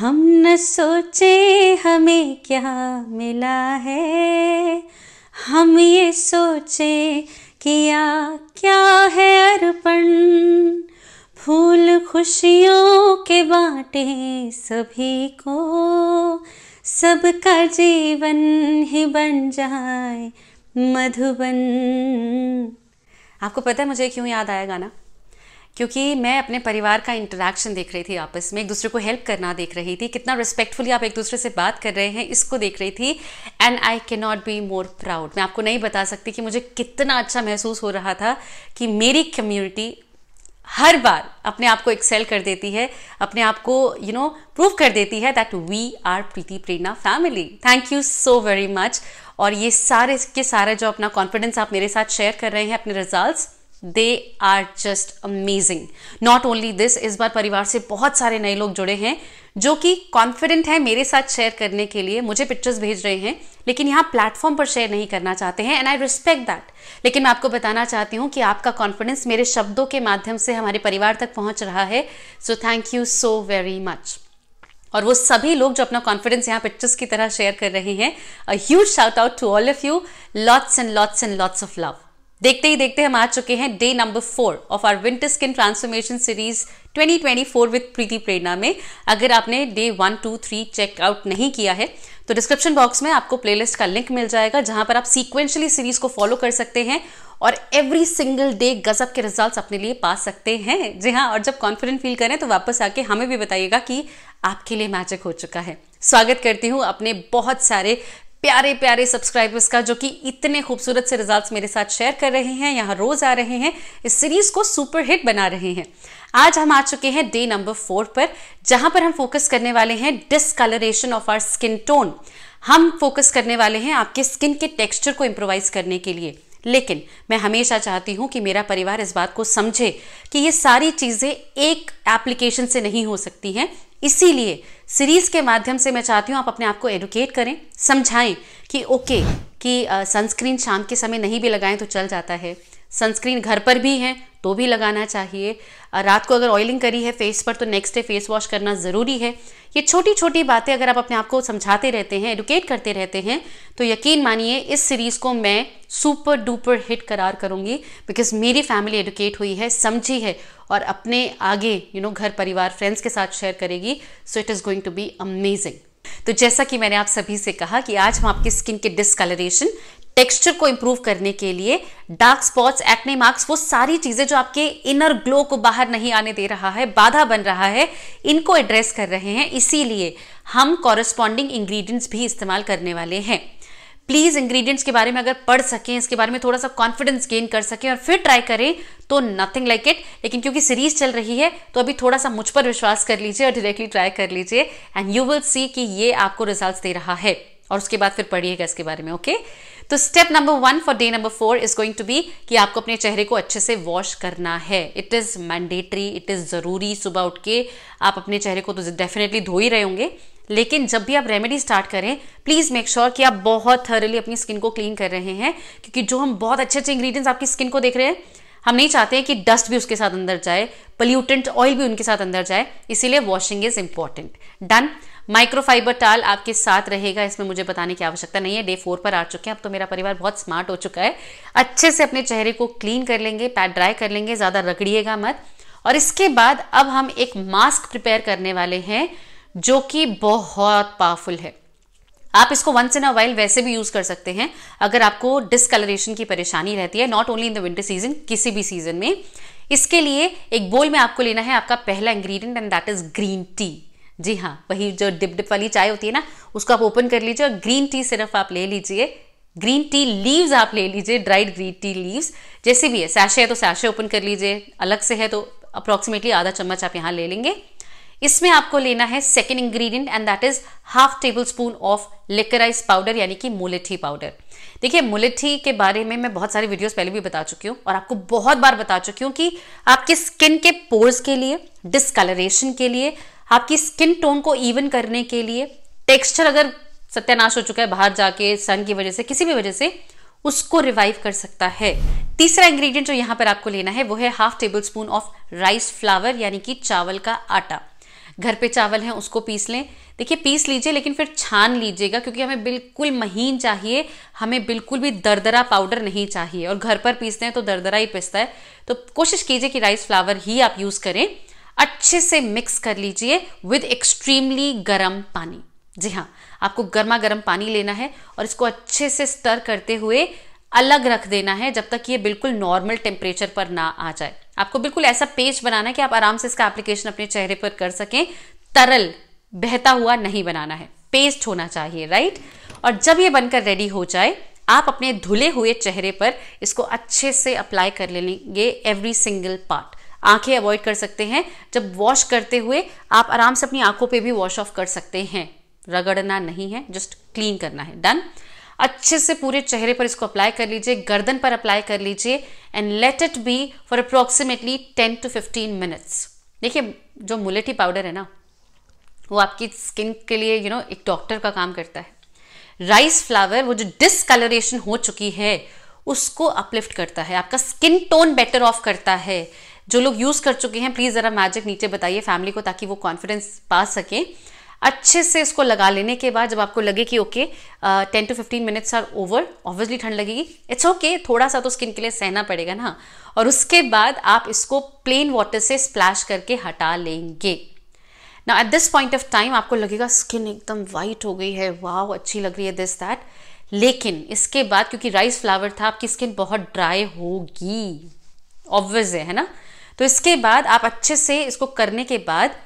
हम न सोचे हमें क्या मिला है हम ये सोचे किया क्या है अर्पण फूल खुशियों के बाटे सभी को सबका जीवन ही बन जाए मधुबन आपको पता है मुझे क्यों याद आया गाना क्योंकि मैं अपने परिवार का इंटरेक्शन देख रही थी आपस में एक दूसरे को हेल्प करना देख रही थी कितना रिस्पेक्टफुली आप एक दूसरे से बात कर रहे हैं इसको देख रही थी and I can not be more proud मैं आपको नहीं बता सकती कि मुझे कितना अच्छा महसूस हो रहा था कि मेरी कम्युनिटी हर बार अपने आप को एक्सेल कर देती है अपने आप को यू नो प्रूव कर देती है that we are Preeti Prerna family thank you so very much और ये सारे के सारा जो अपना कॉन्फिडेंस आप मेरे साथ शेयर कर रहे हैं अपने results they are just amazing not only this इस बार परिवार से बहुत सारे नए लोग जुड़े हैं जो कि कॉन्फिडेंट है मेरे साथ शेयर करने के लिए मुझे पिक्चर्स भेज रहे हैं लेकिन यहाँ प्लेटफॉर्म पर शेयर नहीं करना चाहते हैं एंड आई रिस्पेक्ट दैट लेकिन मैं आपको बताना चाहती हूँ कि आपका कॉन्फिडेंस मेरे शब्दों के माध्यम से हमारे परिवार तक पहुँच रहा है so thank you so very much और वो सभी लोग जो अपना कॉन्फिडेंस यहाँ पिक्चर्स की तरह शेयर कर रहे हैं a huge shout out to all of you lots and lots and lots of love देखते ही देखते हम आ चुके हैं day number four of our winter skin transformation series 2024 with Preeti Prerna में अगर आपने day one two three check out नहीं किया है तो डिस्क्रिप्शन बॉक्स में आपको प्लेलिस्ट का लिंक मिल जाएगा जहां पर आप सीक्वेंशली सीरीज को फॉलो कर सकते हैं और एवरी सिंगल डे गजब के रिजल्ट्स अपने लिए पा सकते हैं जी हाँ और जब कॉन्फिडेंट फील करें तो वापस आके हमें भी बताइएगा कि आपके लिए मैजिक हो चुका है स्वागत करती हूँ अपने बहुत सारे प्यारे प्यारे सब्सक्राइबर्स का जो कि इतने खूबसूरत से रिजल्ट्स मेरे साथ शेयर कर रहे हैं यहाँ रोज आ रहे हैं इस सीरीज को सुपर हिट बना रहे हैं आज हम आ चुके हैं डे नंबर फोर पर जहां पर हम फोकस करने वाले हैं discoloration of our skin tone हम फोकस करने वाले हैं आपके स्किन के टेक्स्चर को इम्प्रोवाइज करने के लिए लेकिन मैं हमेशा चाहती हूँ कि मेरा परिवार इस बात को समझे कि ये सारी चीज़ें एक एप्लीकेशन से नहीं हो सकती हैं इसीलिए सीरीज के माध्यम से मैं चाहती हूँ आप अपने आप को एडुकेट करें समझाएं कि ओके कि सनस्क्रीन शाम के समय नहीं भी लगाएं तो चल जाता है सनस्क्रीन घर पर भी है तो भी लगाना चाहिए रात को अगर ऑयलिंग करी है फेस पर तो नेक्स्ट डे फेस वॉश करना ज़रूरी है ये छोटी छोटी बातें अगर आप अपने आप को समझाते रहते हैं एडुकेट करते रहते हैं तो यकीन मानिए इस सीरीज़ को मैं सुपर डुपर हिट करार करूँगी बिकॉज मेरी फैमिली एडुकेट हुई है समझी है और अपने आगे यू you नो know, घर परिवार फ्रेंड्स के साथ शेयर करेगी so it is going to be amazing तो जैसा कि मैंने आप सभी से कहा कि आज हम आपकी स्किन के डिसकलरेशन टेक्सचर को इंप्रूव करने के लिए डार्क स्पॉट्स एक्ने मार्क्स वो सारी चीजें जो आपके इनर ग्लो को बाहर नहीं आने दे रहा है बाधा बन रहा है इनको एड्रेस कर रहे हैं इसीलिए हम कॉरेस्पॉन्डिंग इंग्रेडिएंट्स भी इस्तेमाल करने वाले हैं प्लीज इंग्रेडिएंट्स के बारे में अगर पढ़ सकें इसके बारे में थोड़ा सा कॉन्फिडेंस गेन कर सकें और फिर ट्राई करें तो नथिंग लाइक इट लेकिन क्योंकि सीरीज चल रही है तो अभी थोड़ा सा मुझ पर विश्वास कर लीजिए और डायरेक्टली ट्राई कर लीजिए एंड यू विल सी कि ये आपको रिजल्ट दे रहा है और उसके बाद फिर पढ़िएगा इसके बारे में ओके okay? तो step number one for day number four is going to be कि आपको अपने चेहरे को अच्छे से वॉश करना है it is mandatory it is ज़रूरी सुबह उठ के आप अपने चेहरे को तो डेफिनेटली धो ही रहे होंगे लेकिन जब भी आप रेमेडी स्टार्ट करें प्लीज़ मेक श्योर कि आप बहुत थरली अपनी स्किन को क्लीन कर रहे हैं क्योंकि जो हम बहुत अच्छे अच्छे इंग्रेडिएंट्स आपकी स्किन को देख रहे हैं हम नहीं चाहते हैं कि डस्ट भी उसके साथ अंदर जाए पल्यूटेंट ऑयल भी उनके साथ अंदर जाए इसीलिए washing is important done microfiber towel आपके साथ रहेगा इसमें मुझे बताने की आवश्यकता नहीं है डे फोर पर आ चुके हैं अब तो मेरा परिवार बहुत स्मार्ट हो चुका है अच्छे से अपने चेहरे को क्लीन कर लेंगे पैड ड्राई कर लेंगे ज़्यादा रगड़िएगा मत और इसके बाद अब हम एक मास्क प्रिपेयर करने वाले हैं जो कि बहुत पावरफुल है आप इसको वंस इन अ वाइल वैसे भी यूज़ कर सकते हैं अगर आपको डिसकलरेशन की परेशानी रहती है not only in the winter season किसी भी सीजन में इसके लिए एक बोल में आपको लेना है आपका पहला ingredient and that is green tea जी हाँ वही जो डिप डिप वाली चाय होती है ना उसको आप ओपन कर लीजिए और ग्रीन टी सिर्फ आप ले लीजिए ग्रीन टी लीव्स आप ले लीजिए ड्राइड ग्रीन टी लीव्स जैसे भी है सैशे है तो सैशे ओपन कर लीजिए अलग से है तो अप्रॉक्सीमेटली आधा चम्मच आप यहाँ ले लेंगे इसमें आपको लेना है second ingredient and that is half tablespoon of liquorice powder यानी कि मुलेठी पाउडर देखिए मुलेठी के बारे में मैं बहुत सारे वीडियोस पहले भी बता चुकी हूँ और आपको बहुत बार बता चुकी हूँ कि आपके स्किन के पोर्स के लिए डिसकलरेशन के लिए आपकी स्किन टोन को इवन करने के लिए टेक्सचर अगर सत्यानाश हो चुका है बाहर जाके सन की वजह से किसी भी वजह से उसको रिवाइव कर सकता है तीसरा इंग्रेडिएंट जो यहाँ पर आपको लेना है वो है half tablespoon of rice flour यानी कि चावल का आटा घर पे चावल है उसको पीस लें देखिए पीस लीजिए लेकिन फिर छान लीजिएगा क्योंकि हमें बिल्कुल महीन चाहिए हमें बिल्कुल भी दरदरा पाउडर नहीं चाहिए और घर पर पीसते हैं तो दरदरा ही पिसता है तो कोशिश कीजिए कि राइस फ्लावर ही आप यूज़ करें अच्छे से मिक्स कर लीजिए विद एक्सट्रीमली गर्म पानी जी हाँ आपको गर्मा गर्म पानी लेना है और इसको अच्छे से स्टर करते हुए अलग रख देना है जब तक ये बिल्कुल नॉर्मल टेम्परेचर पर ना आ जाए आपको बिल्कुल ऐसा पेज बनाना है कि आप आराम से इसका एप्लीकेशन अपने चेहरे पर कर सकें तरल बहता हुआ नहीं बनाना है पेस्ट होना चाहिए राइट और जब ये बनकर रेडी हो जाए आप अपने धुले हुए चेहरे पर इसको अच्छे से अप्लाई कर लेंगे एवरी सिंगल पार्ट आंखें अवॉइड कर सकते हैं जब वॉश करते हुए आप आराम से अपनी आंखों पे भी वॉश ऑफ कर सकते हैं रगड़ना नहीं है जस्ट क्लीन करना है डन अच्छे से पूरे चेहरे पर इसको अप्लाई कर लीजिए गर्दन पर अप्लाई कर लीजिए and let it be for approximately ten to fifteen minutes देखिए जो मुलेटी पाउडर है ना वो आपकी स्किन के लिए यू you नो know, एक डॉक्टर का काम करता है राइस फ्लावर वो जो डिसकलरेशन हो चुकी है उसको अपलिफ्ट करता है आपका स्किन टोन बेटर ऑफ करता है जो लोग यूज़ कर चुके हैं प्लीज़ ज़रा मैजिक नीचे बताइए फैमिली को ताकि वो कॉन्फिडेंस पा सकें अच्छे से इसको लगा लेने के बाद जब आपको लगे कि okay ten to fifteen minutes are over obviously ठंड लगेगी इट्स ओके okay, थोड़ा सा तो स्किन के लिए सहना पड़ेगा ना और उसके बाद आप इसको प्लेन वाटर से स्प्लैश करके हटा लेंगे ना at this point of time आपको लगेगा स्किन एकदम वाइट हो गई है वाह अच्छी लग रही है दिस दैट लेकिन इसके बाद क्योंकि राइस फ्लावर था आपकी स्किन बहुत ड्राई होगी ऑब्वियस है ना तो इसके बाद आप अच्छे से इसको करने के बाद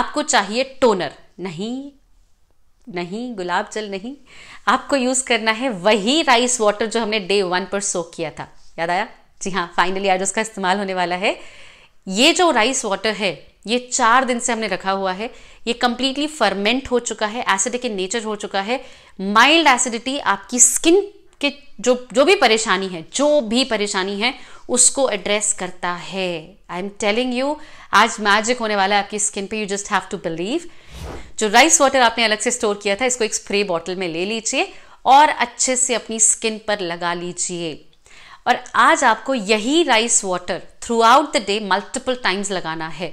आपको चाहिए टोनर नहीं नहीं गुलाब जल नहीं आपको यूज़ करना है वही राइस वाटर जो हमने डे वन पर सोक किया था याद आया जी हाँ फाइनली आज उसका इस्तेमाल होने वाला है ये जो राइस वाटर है ये चार दिन से हमने रखा हुआ है ये कंप्लीटली फर्मेंट हो चुका है एसिडिक इन नेचर हो चुका है माइल्ड एसिडिटी आपकी स्किन कि जो जो भी परेशानी है जो भी परेशानी है उसको एड्रेस करता है आई एम टेलिंग यू आज मैजिक होने वाला है आपकी स्किन पे you just have to believe जो राइस वाटर आपने अलग से स्टोर किया था इसको एक स्प्रे बॉटल में ले लीजिए और अच्छे से अपनी स्किन पर लगा लीजिए और आज आपको यही rice water throughout the day multiple times लगाना है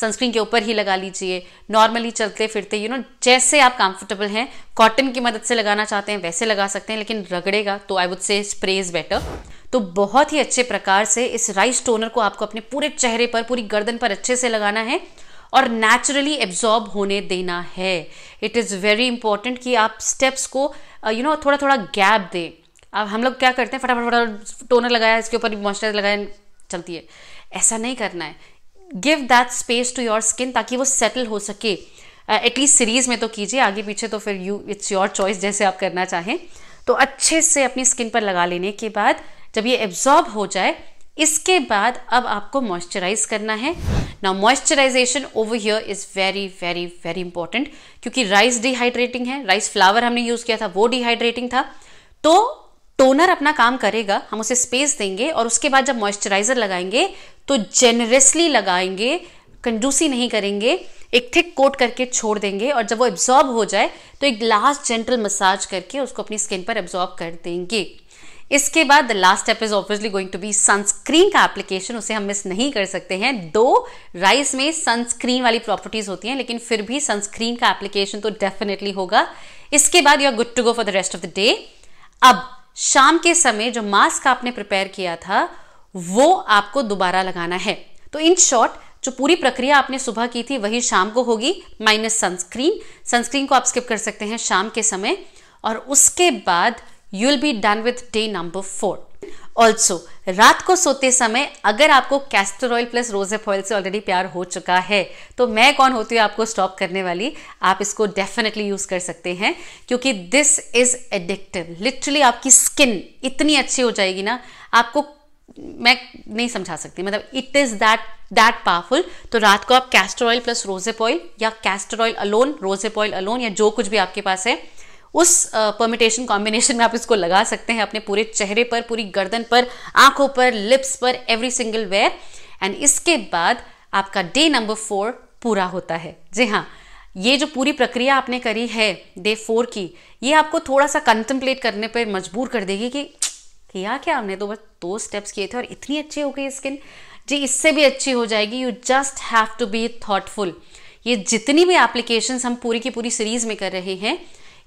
सनस्क्रीन के ऊपर ही लगा लीजिए नॉर्मली चलते फिरते यू you नो know, जैसे आप कंफर्टेबल हैं कॉटन की मदद से लगाना चाहते हैं वैसे लगा सकते हैं लेकिन रगड़ेगा तो I would say spray is better तो बहुत ही अच्छे प्रकार से इस राइस टोनर को आपको अपने पूरे चेहरे पर पूरी गर्दन पर अच्छे से लगाना है और नेचुरली एब्जॉर्ब होने देना है इट इज़ वेरी इंपॉर्टेंट कि आप स्टेप्स को you uh, you know know, थोड़ा थोड़ा गैप दें अब हम लोग क्या करते हैं फटाफट फटाफट टोनर लगाया इसके ऊपर मॉइस्चराइज लगाया चलती है ऐसा नहीं करना है give that space to your skin ताकि वो सेटल हो सके एटलीस्ट uh, सीरीज में तो कीजिए आगे पीछे तो फिर यू इट्स योर चॉइस जैसे आप करना चाहें तो अच्छे से अपनी स्किन पर लगा लेने के बाद जब ये एब्जॉर्ब हो जाए इसके बाद अब आपको मॉइस्चराइज करना है ना moisturisation over here is very very very important क्योंकि राइस डिहाइड्रेटिंग है राइस फ्लावर हमने यूज़ किया था वो डिहाइड्रेटिंग था तो टोनर अपना काम करेगा हम उसे स्पेस देंगे और उसके बाद जब मॉइस्चराइजर लगाएंगे तो जेनरसली लगाएंगे कंजूसी नहीं करेंगे एक थिक कोट करके छोड़ देंगे और जब वो एब्जॉर्ब हो जाए तो एक लास्ट जेंटल मसाज करके उसको अपनी स्किन पर एब्जॉर्ब कर देंगे इसके बाद the last step is obviously going to be sunscreen का एप्लीकेशन उसे हम मिस नहीं कर सकते हैं दो राइस में सनस्क्रीन वाली प्रॉपर्टीज होती हैं लेकिन फिर भी सनस्क्रीन का एप्लीकेशन तो डेफिनेटली होगा इसके बाद you are good to go for the rest of the day अब शाम के समय जो मास्क आपने प्रिपेयर किया था वो आपको दोबारा लगाना है तो इन शॉर्ट जो पूरी प्रक्रिया आपने सुबह की थी वही शाम को होगी माइनस सनस्क्रीन सनस्क्रीन को आप स्किप कर सकते हैं शाम के समय और उसके बाद you will be done with day number four also रात को सोते समय अगर आपको castor oil plus rosehip oil से ऑलरेडी प्यार हो चुका है तो मैं कौन होती हूँ आपको स्टॉप करने वाली आप इसको डेफिनेटली यूज़ कर सकते हैं क्योंकि दिस इज़ एडिक्टिव लिटरली आपकी स्किन इतनी अच्छी हो जाएगी ना आपको मैं नहीं समझा सकती मतलब it is that that powerful तो रात को आप castor oil plus rosehip oil या castor oil alone rosehip oil alone या जो कुछ भी आपके पास है उस परमिटेशन कॉम्बिनेशन में आप इसको लगा सकते हैं अपने पूरे चेहरे पर पूरी गर्दन पर आंखों पर लिप्स पर एवरी सिंगल वेयर एंड इसके बाद आपका डे नंबर फोर पूरा होता है जी हाँ ये जो पूरी प्रक्रिया आपने करी है डे फोर की ये आपको थोड़ा सा कंटम्पलेट करने पर मजबूर कर देगी कि किया क्या हमने तो बस दो स्टेप्स किए थे और इतनी अच्छी हो गई स्किन जी इससे भी अच्छी हो जाएगी you just have to be thoughtful ये जितनी भी एप्लीकेशंस हम पूरी की पूरी सीरीज में कर रहे हैं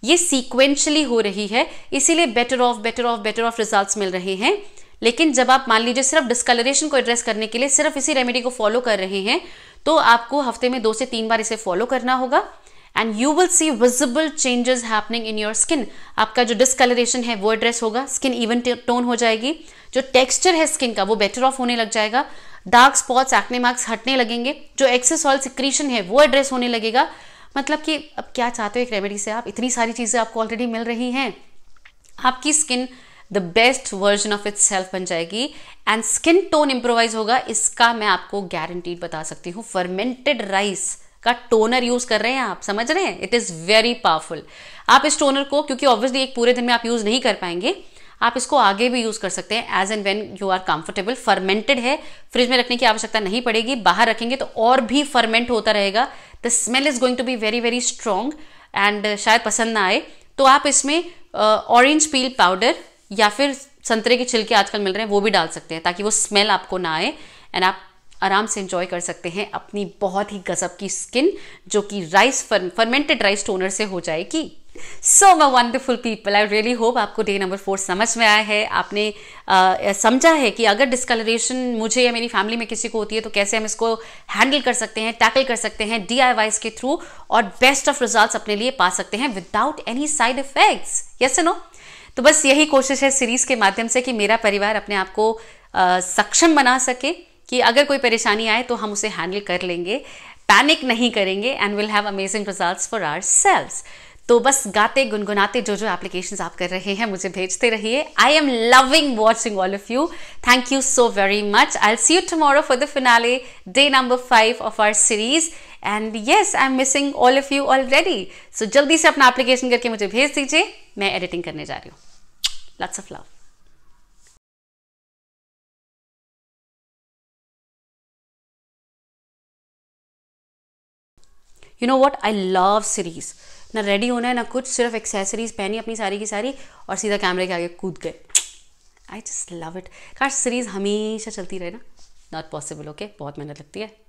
ये सीक्वेंशली हो रही है इसीलिए better off better off better off result मिल रहे हैं लेकिन जब आप मान लीजिए सिर्फ डिस्कलरेशन को एड्रेस करने के लिए सिर्फ इसी रेमेडी को फॉलो कर रहे हैं तो आपको हफ्ते में दो से तीन बार इसे फॉलो करना होगा and you will see visible changes happening in your skin आपका जो डिस्कलरेशन है वो एड्रेस होगा स्किन इवन टोन हो जाएगी जो टेक्सचर है स्किन का वो बेटर ऑफ होने लग जाएगा डार्क स्पॉट्स एक्ने मार्क्स हटने लगेंगे जो एक्सेस ऑयल सिक्रीशन है वो एड्रेस होने लगेगा मतलब कि अब क्या चाहते हो एक रेमेडी से आप इतनी सारी चीज़ें आपको ऑलरेडी मिल रही हैं आपकी skin the best version of itself बन जाएगी एंड स्किन टोन इम्प्रोवाइज होगा इसका मैं आपको गारंटीड बता सकती हूँ फर्मेंटेड राइस का टोनर यूज कर रहे हैं आप समझ रहे हैं इट इज़ वेरी पावरफुल आप इस टोनर को क्योंकि ऑब्वियसली एक पूरे दिन में आप यूज नहीं कर पाएंगे आप इसको आगे भी यूज़ कर सकते हैं as and when you are comfortable fermented है फ्रिज में रखने की आवश्यकता नहीं पड़ेगी बाहर रखेंगे तो और भी फर्मेंट होता रहेगा the smell is going to be very very strong and शायद पसंद ना आए तो आप इसमें ऑरेंज पील पाउडर या फिर संतरे के छिलके आजकल मिल रहे हैं वो भी डाल सकते हैं ताकि वो स्मेल आपको ना आए एंड आप आराम से इंजॉय कर सकते हैं अपनी बहुत ही गजब की स्किन जो कि राइस फर्मेंटेड राइस टोनर से हो जाएगी so my wonderful people I really hope आपको डे नंबर फोर समझ में आया है आपने आ, समझा है कि अगर डिस्कलरेशन मुझे या मेरी फैमिली में किसी को होती है तो कैसे हम इसको हैंडल कर सकते हैं टैकल कर सकते हैं डी के थ्रू और बेस्ट ऑफ रिजल्ट अपने लिए पा सकते हैं without any side effects yes no तो बस यही कोशिश है सीरीज के माध्यम से कि मेरा परिवार अपने आप को सक्षम बना सके कि अगर कोई परेशानी आए तो हम उसे हैंडल कर लेंगे पैनिक नहीं करेंगे and will have amazing results for our sales तो बस गाते गुनगुनाते जो जो एप्लीकेशन आप कर रहे हैं मुझे भेजते रहिए I am loving watching all of you thank you so very much I see you tomorrow for the finale day number five of our series and yes I am missing all of you already so जल्दी से अपना application करके मुझे भेज दीजिए मैं editing करने जा रही हूँ lots of love you know what i love series ना रेडी होना है ना कुछ सिर्फ एक्सेसरीज पहनी अपनी सारी की सारी और सीधा कैमरे के आगे कूद गए आई जस्ट लव इट काश सीरीज़ हमेशा चलती रहे ना नॉट पॉसिबल ओके बहुत मेहनत लगती है